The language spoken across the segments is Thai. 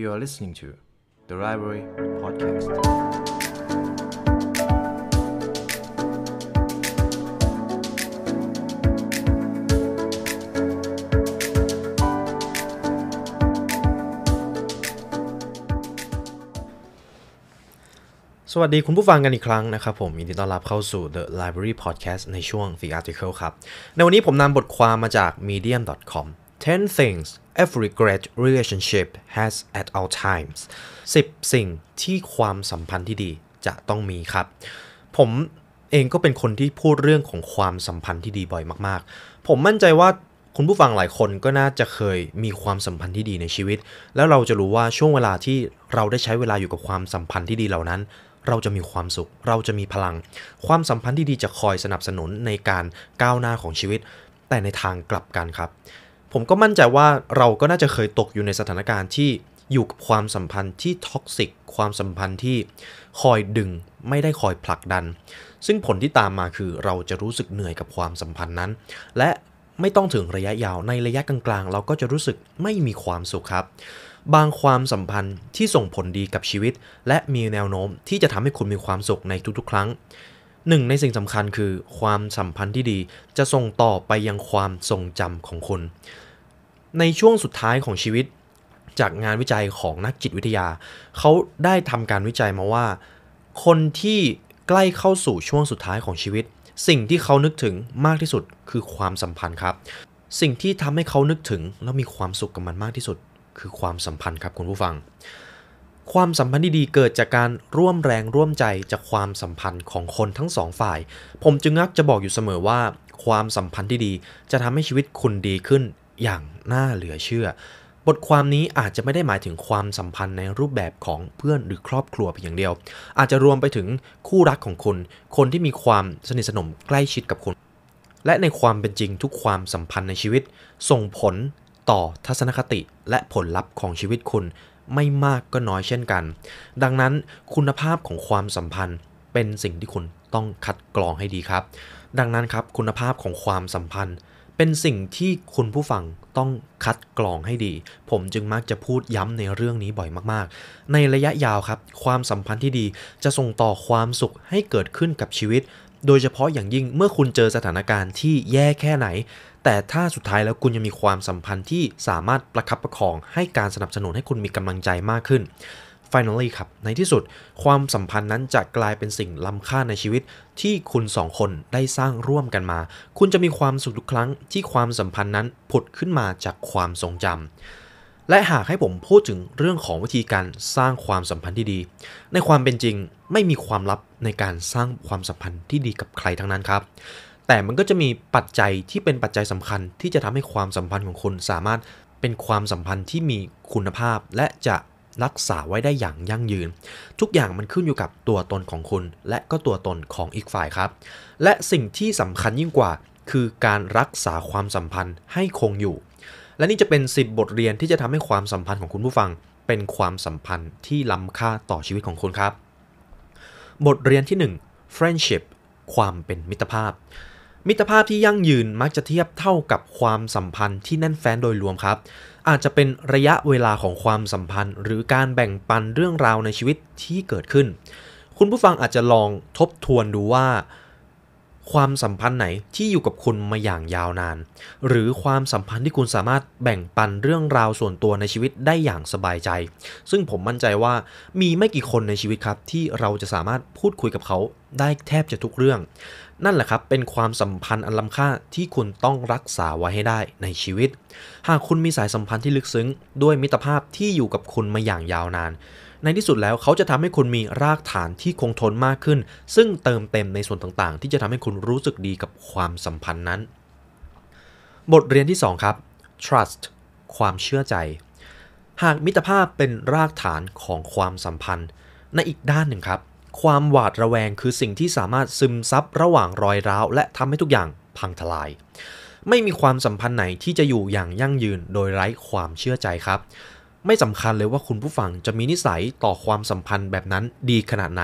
You are listening to The Library Podcast. สวัสดี คุณผู้ฟังกันอีกครั้งนะครับผม ยินดีต้อนรับเข้าสู่ The Library Podcast ในช่วง The Article ครับ ในวันนี้ผมนำบทความมาจาก medium.com 10 things every great relationship has at all times 10 สิ่งที่ความสัมพันธ์ที่ดีจะต้องมีครับ ผมเองก็เป็นคนที่พูดเรื่องของความสัมพันธ์ที่ดีบ่อยมาก ๆ ผมมั่นใจว่าคุณผู้ฟังหลายคนก็น่าจะเคยมีความสัมพันธ์ที่ดีในชีวิต แล้วเราจะรู้ว่าช่วงเวลาที่เราได้ใช้เวลาอยู่กับความสัมพันธ์ที่ดีเหล่านั้น เราจะมีความสุข เราจะมีพลัง ความสัมพันธ์ที่ดีจะคอยสนับสนุนในการก้าวหน้าของชีวิต แต่ในทางกลับกันครับผมก็มั่นใจว่าเราก็น่าจะเคยตกอยู่ในสถานการณ์ที่อยู่กับความสัมพันธ์ที่ท็อกซิกความสัมพันธ์ที่คอยดึงไม่ได้คอยผลักดันซึ่งผลที่ตามมาคือเราจะรู้สึกเหนื่อยกับความสัมพันธ์นั้น และไม่ต้องถึงระยะยาวในระยะกลางๆ เราก็จะรู้สึกไม่มีความสุขครับ บางความสัมพันธ์ที่ส่งผลดีกับชีวิต และมีแนวโน้มที่จะทำให้คุณมีความสุขในทุกๆ ครั้งหนึ่งในสิ่งสำคัญคือความสัมพันธ์ที่ดีจะส่งต่อไปยังความทรงจำของคุณในช่วงสุดท้ายของชีวิต จากงานวิจัยของนักจิตวิทยา เขาได้ทำการวิจัยมาว่า คนที่ใกล้เข้าสู่ช่วงสุดท้ายของชีวิต สิ่งที่เขานึกถึงมากที่สุดคือความสัมพันธ์ครับ สิ่งที่ทำให้เขานึกถึง แล้วมีความสุขกับมันมากที่สุด คือความสัมพันธ์ครับคุณผู้ฟัง ความสัมพันธ์ที่ดีเกิดจากการร่วมแรงร่วมใจจากความสัมพันธ์ของคนทั้งสองฝ่าย ผมจึงงักจะบอกอยู่เสมอว่า ความสัมพันธ์ที่ดี จะทำให้ชีวิตคุณดีขึ้นอย่างน่าเหลือเชื่อ บทความนี้อาจจะไม่ได้หมายถึงความสัมพันธ์ในรูปแบบของเพื่อนหรือครอบครัวเพียงอย่างเดียว อาจจะรวมไปถึงคู่รักของคนคนที่มีความสนิทสนมใกล้ชิดกับคนและในความเป็นจริงทุกความสัมพันธ์ในชีวิต ส่งผลต่อทัศนคติและผลลัพธ์ของชีวิตคุณ ไม่มากก็น้อยเช่นกัน ดังนั้นคุณภาพของความสัมพันธ์เป็นสิ่งที่คุณต้องคัดกรองให้ดีครับ ดังนั้นครับ คุณภาพของความสัมพันธ์เป็นสิ่งที่คุณผู้ฟังต้องคัดกรองให้ดี ผมจึงมักจะพูดย้ำในเรื่องนี้บ่อยมาก ๆ ในระยะยาวครับความสัมพันธ์ที่ดีจะส่งต่อความสุขให้เกิดขึ้นกับชีวิต โดยเฉพาะอย่างยิ่งเมื่อคุณเจอสถานการณ์ที่แย่แค่ไหน แต่ถ้าสุดท้ายแล้วคุณยังมีความสัมพันธ์ที่สามารถประคับประคอง ให้การสนับสนุนให้คุณมีกำลังใจมากขึ้น Finally ครับ ในที่สุดความสัมพันธ์นั้นจะกลายเป็นสิ่งล้ำค่าในชีวิต ที่คุณสองคนได้สร้างร่วมกันมา คุณจะมีความสุขทุกครั้งที่ความสัมพันธ์นั้นผุดขึ้นมาจากความทรงจำ และหากให้ผมพูดถึงเรื่องของวิธีการสร้างความสัมพันธ์ที่ดี ในความเป็นจริงไม่มีความลับในการสร้างความสัมพันธ์ที่ดีกับใครทั้งนั้นครับ แต่มันก็จะมีปัจจัยที่เป็นปัจจัยสำคัญที่จะทำให้ความสัมพันธ์ของคุณสามารถเป็นความสัมพันธ์ที่มีคุณภาพและจะรักษาไว้ได้อย่างยั่งยืน ทุกอย่างมันขึ้นอยู่กับตัวตนของคุณ และก็ตัวตนของอีกฝ่ายครับ และสิ่งที่สำคัญยิ่งกว่าคือการรักษาความสัมพันธ์ให้คงอยู่ และนี่จะเป็น 10 บทเรียนที่จะทำให้ความสัมพันธ์ของคุณผู้ฟังเป็นความสัมพันธ์ที่ล้ำค่าต่อชีวิตของคุณครับ บทเรียนที่ 1 friendship ความเป็นมิตรภาพ มิตรภาพที่ยั่งยืนมักจะเทียบเท่ากับความสัมพันธ์ที่แน่นแฟ้นโดยรวมครับอาจจะเป็นระยะเวลาของความสัมพันธ์ หรือการแบ่งปันเรื่องราวในชีวิตที่เกิดขึ้น คุณผู้ฟังอาจจะลองทบทวนดูว่า ความสัมพันธ์ไหนที่อยู่กับคุณมาอย่างยาวนาน หรือความสัมพันธ์ที่คุณสามารถแบ่งปันเรื่องราวส่วนตัวในชีวิตได้อย่างสบายใจ ซึ่งผมมั่นใจว่ามีไม่กี่คนในชีวิตครับที่เราจะสามารถพูดคุยกับเขา ได้แทบจะทุกเรื่องนั่นแหละครับเป็นความสัมพันธ์อันล้ำค่าที่คุณต้องรักษาไว้ให้ได้ในชีวิต หากคุณมีสายสัมพันธ์ที่ลึกซึ้งด้วยมิตรภาพที่อยู่กับคุณมาอย่างยาวนาน ในที่สุดแล้วเขาจะทำให้คุณมีรากฐานที่คงทนมากขึ้น ซึ่งเติมเต็มในส่วนต่างๆ ที่จะทำให้คุณรู้สึกดีกับความสัมพันธ์นั้น บทเรียนที่ 2 ครับ trust ความเชื่อใจ หากมิตรภาพเป็นรากฐานของความสัมพันธ์ในอีกด้านหนึ่งครับความหวาดระแวงคือสิ่งที่สามารถซึมซับระหว่างรอยร้าว และทำให้ทุกอย่างพังทลาย ไม่มีความสัมพันธ์ไหนที่จะอยู่อย่างยั่งยืนโดยไร้ความเชื่อใจครับ ไม่สำคัญเลยว่าคุณผู้ฟังจะมีนิสัยต่อความสัมพันธ์แบบนั้นดีขนาดไหน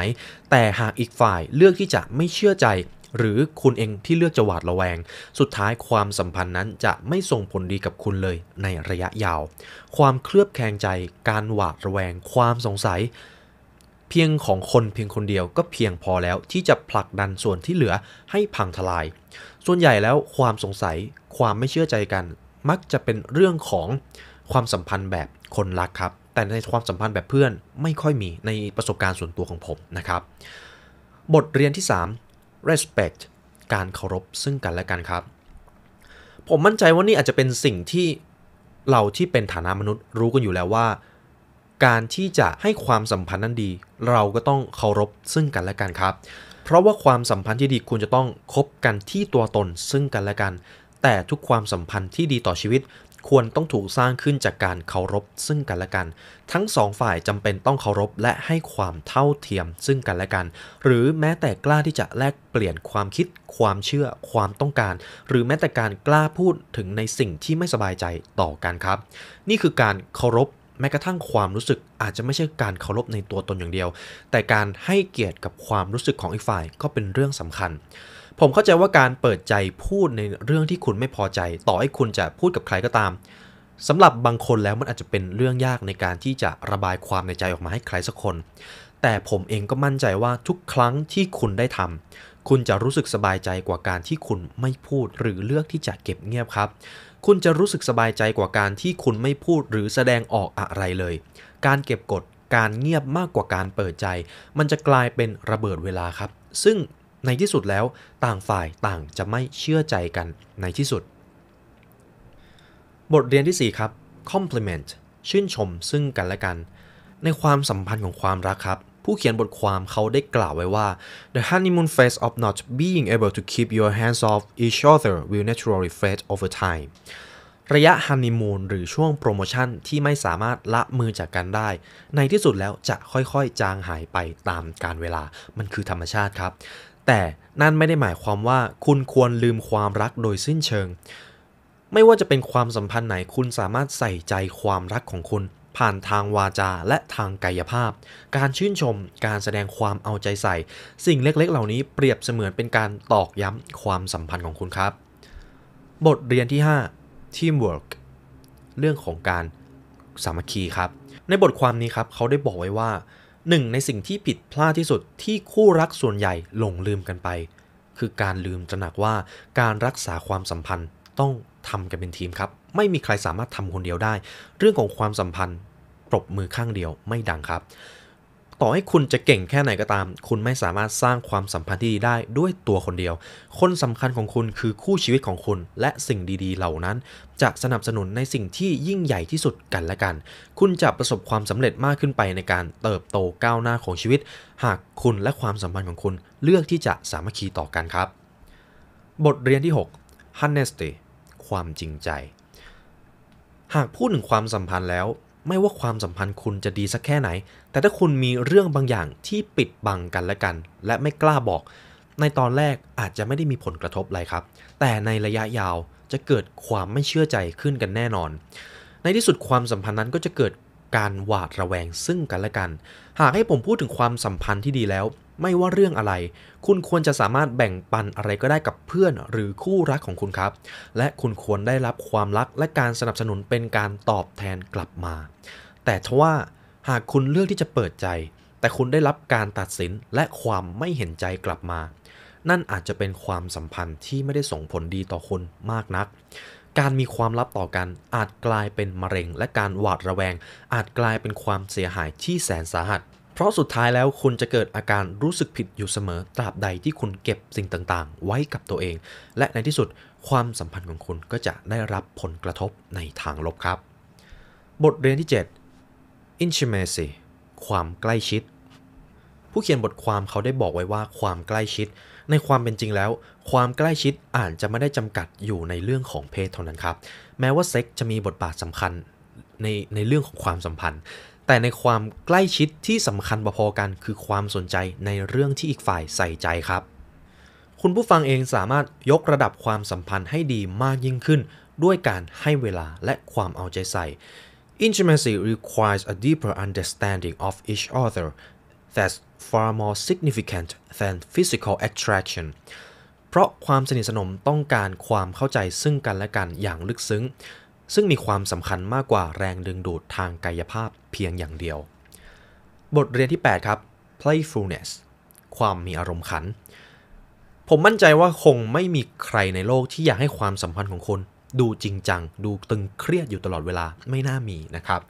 แต่หากอีกฝ่ายเลือกที่จะไม่เชื่อใจ หรือคุณเองที่เลือกจะหวาดระแวง สุดท้ายความสัมพันธ์นั้นจะไม่ส่งผลดีกับคุณเลย ในระยะยาว ความเคลือบแคลงใจ การหวาดระแวง ความสงสัยเพียงของคนเพียงคนเดียวก็เพียงพอแล้วที่จะผลักดันส่วนที่เหลือให้พังทลาย ส่วนใหญ่แล้วความสงสัยความไม่เชื่อใจกัน มักจะเป็นเรื่องของความสัมพันธ์แบบคนรักครับ แต่ในความสัมพันธ์แบบเพื่อนไม่ค่อยมีในประสบการณ์ส่วนตัวของผมนะครับ บทเรียนที่ 3 respect การเคารพซึ่งกันและกันครับ ผมมั่นใจว่านี่อาจจะเป็นสิ่งที่เราที่เป็นฐานะมนุษย์ รู้กันอยู่แล้วว่าการที่จะให้ความสัมพันธ์นั้นดี เราก็ต้องเคารพซึ่งกันและกันครับเพราะว่าความสัมพันธ์ที่ดีควรจะต้องคบกันที่ตัวตนซึ่งกันและกัน แต่ทุกความสัมพันธ์ที่ดีต่อชีวิต ควรต้องถูกสร้างขึ้นจากการเคารพซึ่งกันและกัน ทั้งสองฝ่ายจำเป็นต้องเคารพและให้ความเท่าเทียมซึ่งกันและกันหรือแม้แต่กล้าที่จะแลกเปลี่ยนความคิดความเชื่อความต้องการ หรือแม้แต่การกล้าพูดถึงในสิ่งที่ไม่สบายใจต่อกันครับ นี่คือการเคารพแม้กระทั่งความรู้สึกอาจจะไม่ใช่การเคารพในตัวตนอย่างเดียว แต่การให้เกียรติกับความรู้สึกของอีกฝ่ายก็เป็นเรื่องสำคัญ ผมเข้าใจว่าการเปิดใจพูดในเรื่องที่คุณไม่พอใจ ต่อให้คุณจะพูดกับใครก็ตาม สำหรับบางคนแล้วมันอาจจะเป็นเรื่องยากในการที่จะระบายความในใจออกมาให้ใครสักคน แต่ผมเองก็มั่นใจว่าทุกครั้งที่คุณได้ทำคุณจะรู้สึกสบายใจกว่าการที่คุณไม่พูดหรือเลือกที่จะเก็บเงียบครับคุณจะรู้สึกสบายใจกว่าการที่คุณไม่พูดหรือแสดงออกอะไรเลย การเก็บกด การเงียบมากกว่าการเปิดใจ มันจะกลายเป็นระเบิดเวลาครับ ซึ่งในที่สุดแล้ว ต่างฝ่ายต่างจะไม่เชื่อใจกันในที่สุด บทเรียนที่ 4 ครับ compliment ชื่นชมซึ่งกันและกัน ในความสัมพันธ์ของความรักครับผู้เขียนบทความเขาได้กล่าวไว้ว่า the honeymoon phase of not being able to keep your hands off each other will naturally fade over time ระยะฮันนีมูนหรือช่วงโปรโมชั่นที่ไม่สามารถละมือจากกันได้ ในที่สุดแล้วจะค่อยๆ จางหายไปตามการเวลา มันคือธรรมชาติครับ แต่นั่นไม่ได้หมายความว่าคุณควรลืมความรักโดยสิ้นเชิง ไม่ว่าจะเป็นความสัมพันธ์ไหนคุณสามารถใส่ใจความรักของคุณผ่านทางวาจาและทางกายภาพ การชื่นชม การแสดงความเอาใจใส่ สิ่งเล็กๆ เหล่านี้เปรียบเสมือนเป็นการตอกย้ำความสัมพันธ์ของคุณครับ บทเรียนที่ 5 Teamwork เรื่องของการสามัคคีครับ ในบทความนี้ครับเขาได้บอกไว้ว่าหนึ่งในสิ่งที่ผิดพลาดที่สุดที่คู่รักส่วนใหญ่หลงลืมกันไป คือการลืมตระหนักว่าการรักษาความสัมพันธ์ต้องทำกันเป็นทีมครับ ไม่มีใครสามารถทำคนเดียวได้ เรื่องของความสัมพันธ์ปรบมือข้างเดียวไม่ดังครับ ต่อให้คุณจะเก่งแค่ไหนก็ตาม คุณไม่สามารถสร้างความสัมพันธ์ที่ดีได้ด้วยตัวคนเดียว คนสำคัญของคุณคือคู่ชีวิตของคุณและสิ่งดีๆเหล่านั้น จะสนับสนุนในสิ่งที่ยิ่งใหญ่ที่สุดกันและกัน คุณจะประสบความสำเร็จมากขึ้นไปในการเติบโตก้าวหน้าของชีวิต หากคุณและความสัมพันธ์ของคุณเลือกที่จะสามัคคีต่อกันครับ บทเรียนที่6 honesty ความจริงใจ หากพูดถึงความสัมพันธ์แล้ว ไม่ว่าความสัมพันธ์คุณจะดีสักแค่ไหน แต่ถ้าคุณมีเรื่องบางอย่างที่ปิดบังกันและกัน และไม่กล้าบอก ในตอนแรกอาจจะไม่ได้มีผลกระทบอะไรครับ แต่ในระยะยาวจะเกิดความไม่เชื่อใจขึ้นกันแน่นอน ในที่สุดความสัมพันธ์นั้นก็จะเกิดการหวาดระแวงซึ่งกันและกัน หากให้ผมพูดถึงความสัมพันธ์ที่ดีแล้วไม่ว่าเรื่องอะไร คุณควรจะสามารถแบ่งปันอะไรก็ได้กับเพื่อนหรือคู่รักของคุณครับ และคุณควรได้รับความรัก และการสนับสนุนเป็นการตอบแทนกลับมา แต่ทว่าหากคุณเลือกที่จะเปิดใจ แต่คุณได้รับการตัดสินและความไม่เห็นใจกลับมา นั่นอาจจะเป็นความสัมพันธ์ที่ไม่ได้ส่งผลดีต่อคนมากนัก การมีความลับต่อกัน อาจกลายเป็นมะเร็ง และการหวาดระแวง อาจกลายเป็นความเสียหายที่แสนสาหัสเพราะสุดท้ายแล้วคุณจะเกิดอาการรู้สึกผิดอยู่เสมอ ตราบใดที่คุณเก็บสิ่งต่างๆ ไว้กับตัวเอง และในที่สุดความสัมพันธ์ของคุณก็จะได้รับผลกระทบในทางลบครับ บทเรียนที่7 intimacy ความใกล้ชิด ผู้เขียนบทความเขาได้บอกไว้ว่าความใกล้ชิด ในความเป็นจริงแล้ว ความใกล้ชิดอาจจะไม่ได้จำกัดอยู่ในเรื่องของเพศเท่านั้นครับแม้ว่าเซ็กจะมีบทบาทสำคัญในในเรื่องของความสัมพันธ์แต่ในความใกล้ชิดที่สำคัญพอๆกันคือความสนใจในเรื่องที่อีกฝ่ายใส่ใจครับ คุณผู้ฟังเองสามารถยกระดับความสัมพันธ์ให้ดีมากยิ่งขึ้น ด้วยการให้เวลาและความเอาใจใส่ Intimacy requires a deeper understanding of each other that's far more significant than physical attraction เพราะความสนิทสนมต้องการความเข้าใจซึ่งกันและกันอย่างลึกซึ้งซึ่งมีความสำคัญมากกว่าแรงดึงดูดทางกายภาพเพียงอย่างเดียว บทเรียนที่ 8 ครับ playfulness ความมีอารมณ์ขัน ผมมั่นใจว่าคงไม่มีใครในโลกที่อยากให้ความสัมพันธ์ของคน ดูจริงจัง ดูตึงเครียดอยู่ตลอดเวลาไม่น่ามีนะครับ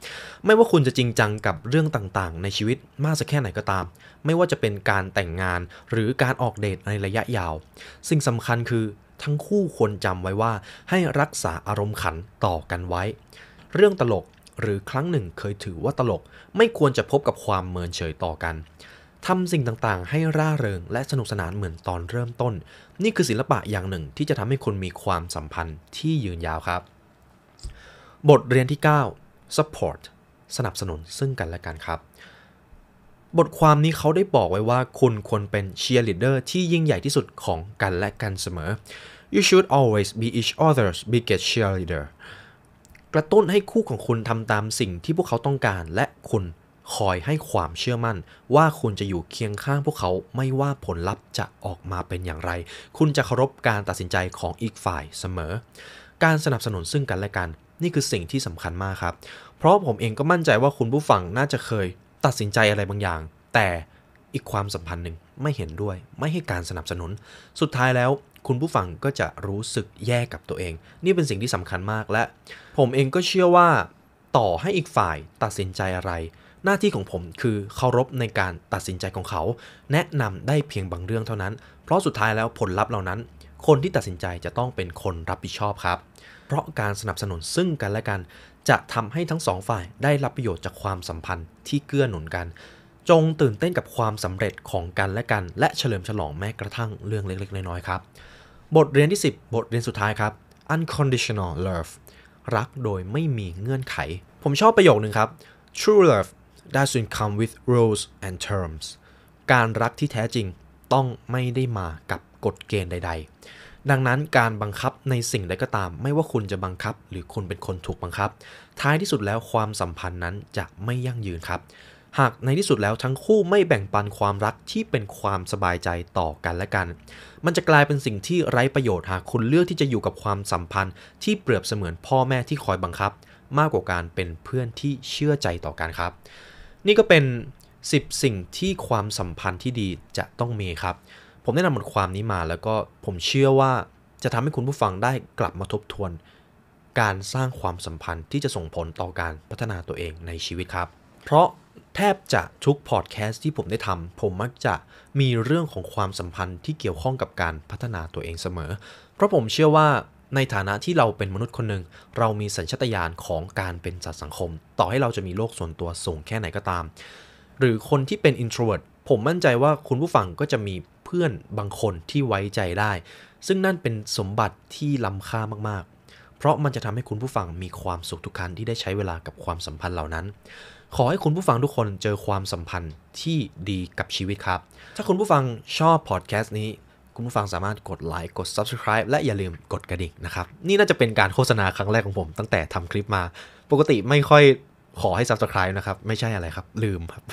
ไม่ว่าคุณจะจริงจังกับเรื่องต่างๆในชีวิตมากสักแค่ไหนก็ตาม ไม่ว่าจะเป็นการแต่งงานหรือการออกเดทในระยะยาวสิ่งสำคัญคือทั้งคู่ควรจำไว้ว่าให้รักษาอารมณ์ขันต่อกันไว้ เรื่องตลกหรือครั้งหนึ่งเคยถือว่าตลกไม่ควรจะพบกับความเมินเฉยต่อกันทำสิ่งต่างๆ ให้ร่าเริงและสนุกสนานเหมือนตอนเริ่มต้น นี่คือศิลปะอย่างหนึ่งที่จะทำให้คุณมีความสัมพันธ์ที่ยืนยาวครับ บทเรียนที่ 9 support สนับสนุนซึ่งกันและกันครับบทความนี้เขาได้บอกไว้ว่าคุณควรเป็นเชียร์ลีดเดอร์ที่ยิ่งใหญ่ที่สุดของกันและกันเสมอ you should always be each other's biggest cheerleader กระตุ้นให้คู่ของคุณทำตามสิ่งที่พวกเขาต้องการ และคุณคอยให้ความเชื่อมั่น ว่าคุณจะอยู่เคียงข้างพวกเขาไม่ว่าผลลัพธ์จะออกมาเป็นอย่างไร คุณจะเคารพการตัดสินใจของอีกฝ่ายเสมอ การสนับสนุนซึ่งกันและกัน นี่คือสิ่งที่สำคัญมากครับเพราะผมเองก็มั่นใจว่าคุณผู้ฟังน่าจะเคยตัดสินใจอะไรบางอย่าง แต่อีกความสัมพันธ์หนึ่งไม่เห็นด้วย ไม่ให้การสนับสนุน สุดท้ายแล้วคุณผู้ฟังก็จะรู้สึกแย่กับตัวเอง นี่เป็นสิ่งที่สำคัญมากและ ผมเองก็เชื่อว่าต่อให้อีกฝ่ายตัดสินใจอะไร หน้าที่ของผมคือเคารพในการตัดสินใจของเขา แนะนำได้เพียงบางเรื่องเท่านั้น เพราะสุดท้ายแล้วผลลัพธ์เหล่านั้น คนที่ตัดสินใจจะต้องเป็นคนรับผิดชอบครับเพราะการสนับสนุนซึ่งกันและกันจะทำให้ทั้งสองฝ่ายได้รับประโยชน์จากความสัมพันธ์ที่เกื้อหนุนกัน จงตื่นเต้นกับความสำเร็จของกันและกัน และเฉลิมฉลองแม้กระทั่งเรื่องเล็กๆ น้อยๆ ครับ บทเรียนที่ 10 บทเรียนสุดท้ายครับ unconditional love รักโดยไม่มีเงื่อนไข ผมชอบประโยคนึงครับ true love doesn't come with rules and terms การรักที่แท้จริงต้องไม่ได้มากับกฎเกณฑ์ใดๆดังนั้นการบังคับในสิ่งใดก็ตาม ไม่ว่าคุณจะบังคับ หรือคุณเป็นคนถูกบังคับ ท้ายที่สุดแล้วความสัมพันธ์นั้นจะไม่ยั่งยืนครับหากในที่สุดแล้วทั้งคู่ไม่แบ่งปันความรักที่เป็นความสบายใจต่อกันและกัน มันจะกลายเป็นสิ่งที่ไร้ประโยชน์หากคุณเลือกที่จะอยู่กับความสัมพันธ์ ที่เปรียบเสมือนพ่อแม่ที่คอยบังคับ มากกว่าการเป็นเพื่อนที่เชื่อใจต่อกันครับ นี่ก็เป็น10สิ่งที่ความสัมพันธ์ที่ดีจะต้องมีครับผมได้นำบทความนี้มา แล้วก็ผมเชื่อว่าจะทำให้คุณผู้ฟังได้กลับมาทบทวน การสร้างความสัมพันธ์ที่จะส่งผลต่อการพัฒนาตัวเองในชีวิตครับ เพราะแทบจะทุกพอดแคสต์ที่ผมได้ทำผมมักจะมีเรื่องของความสัมพันธ์ที่เกี่ยวข้องกับการพัฒนาตัวเองเสมอ เพราะผมเชื่อว่าในฐานะที่เราเป็นมนุษย์คนหนึ่งเรามีสัญชตาตญาณของการเป็นสัตว์สังคม ต่อให้เราจะมีโลกส่วนตัวสูงแค่ไหนก็ตาม หรือคนที่เป็น introvert ผมมั่นใจว่าคุณผู้ฟังก็จะมีพื่อนบางคนที่ไว้ใจได้ ซึ่งนั่นเป็นสมบัติที่ล้ำค่ามากๆ เพราะมันจะทำให้คุณผู้ฟังมีความสุขทุกครั้งที่ได้ใช้เวลากับความสัมพันธ์เหล่านั้น ขอให้คุณผู้ฟังทุกคนเจอความสัมพันธ์ที่ดีกับชีวิตครับ ถ้าคุณผู้ฟังชอบพอดแคสต์นี้ คุณผู้ฟังสามารถกดไลค์กด subscribe และอย่าลืมกดกระดิ่งนะครับนี่น่าจะเป็นการโฆษณาครั้งแรกของผม ตั้งแต่ทำคลิปมาปกติไม่ค่อยขอให้ Subscribe นะครับ ไม่ใช่อะไรครับ ลืมครับ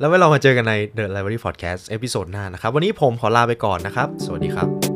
แล้วไว้เรามาเจอกันใน The Library Podcast เอพิโซดหน้านะครับ วันนี้ผมขอลาไปก่อนนะครับ สวัสดีครับ